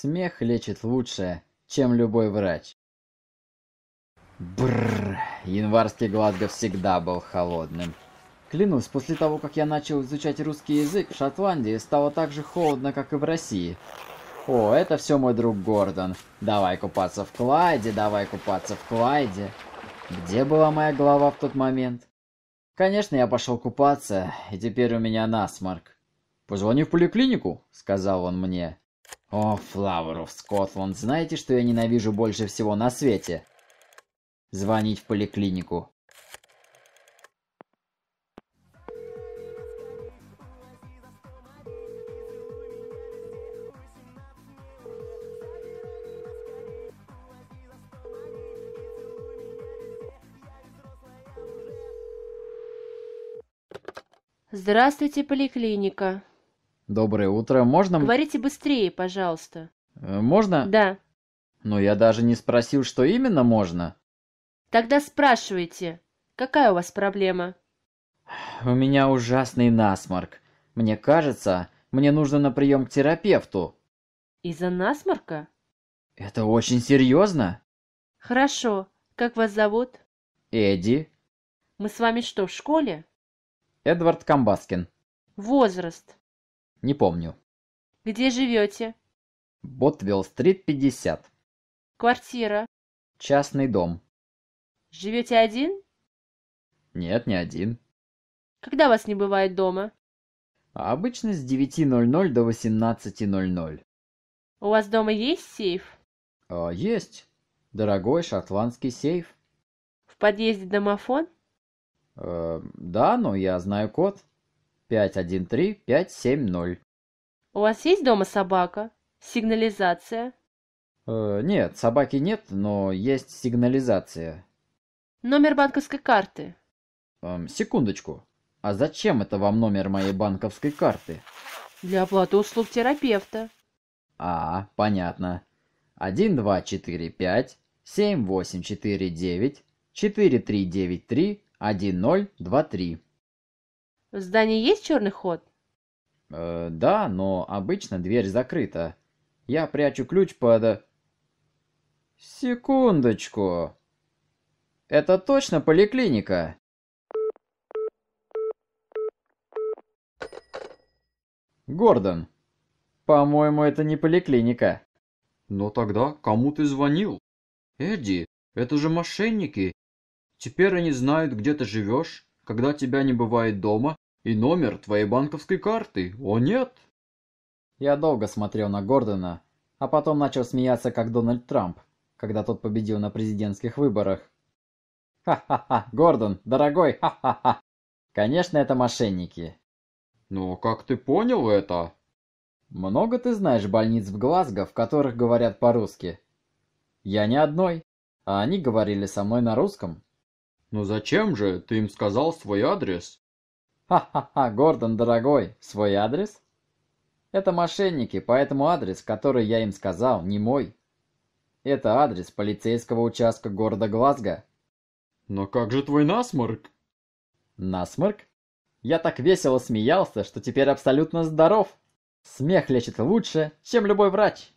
Смех лечит лучше, чем любой врач. Бррр, январский Глазго всегда был холодным. Клянусь, после того, как я начал изучать русский язык, в Шотландии стало так же холодно, как и в России. О, это все мой друг Гордон. Давай купаться в Клайде, давай купаться в Клайде. Где была моя голова в тот момент? Конечно, я пошел купаться, и теперь у меня насморк. «Позвони в поликлинику», — сказал он мне. О, Флауэров Скотланд, знаете, что я ненавижу больше всего на свете? Звонить в поликлинику. Здравствуйте, поликлиника. Доброе утро. Можно... Говорите быстрее, пожалуйста. Э, можно? Да. Но я даже не спросил, что именно можно. Тогда спрашивайте, какая у вас проблема? У меня ужасный насморк. Мне кажется, мне нужно на прием к терапевту. Из-за насморка? Это очень серьезно. Хорошо. Как вас зовут? Эдди. Мы с вами что, в школе? Эдвард Камбаскин. Возраст? «Не помню». «Где живете?» «Ботвилл-стрит, 50». «Квартира?» «Частный дом». «Живете один?» «Нет, не один». «Когда вас не бывает дома?» а «Обычно с 9.00 до 18.00». «У вас дома есть сейф?» а, «Есть. Дорогой шотландский сейф». «В подъезде домофон?» э, «Да, но я знаю код». 513-570. У вас есть дома собака? Сигнализация? Э, нет, собаки нет, но есть сигнализация. Номер банковской карты? Эм, секундочку. А зачем это вам номер моей банковской карты? Для оплаты услуг терапевта. А, понятно. 1, 2, 4, 5, 7, 8, 4, 9, 4, 3, 9, 3, 1, 0, 2, 3. В здании есть черный ход? Э, да, но обычно дверь закрыта. Я прячу ключ под... Э, Секундочку. Это точно поликлиника? Гордон. По-моему, это не поликлиника. Но тогда кому ты звонил? Эдди, это же мошенники. Теперь они знают, где ты живешь, когда тебя не бывает дома, и номер твоей банковской карты. О, нет!» Я долго смотрел на Гордона, а потом начал смеяться, как Дональд Трамп, когда тот победил на президентских выборах. «Ха-ха-ха, Гордон, дорогой, ха-ха-ха! Конечно, это мошенники!» «Ну, как ты понял это?» «Много ты знаешь больниц в Глазго, в которых говорят по-русски?» «Я не одной, а они говорили со мной на русском». Но зачем же ты им сказал свой адрес?» Ха-ха-ха, Гордон, дорогой, свой адрес? Это мошенники, поэтому адрес, который я им сказал, не мой. Это адрес полицейского участка города Глазго. Но как же твой насморк? Насморк? Я так весело смеялся, что теперь абсолютно здоров. Смех лечит лучше, чем любой врач.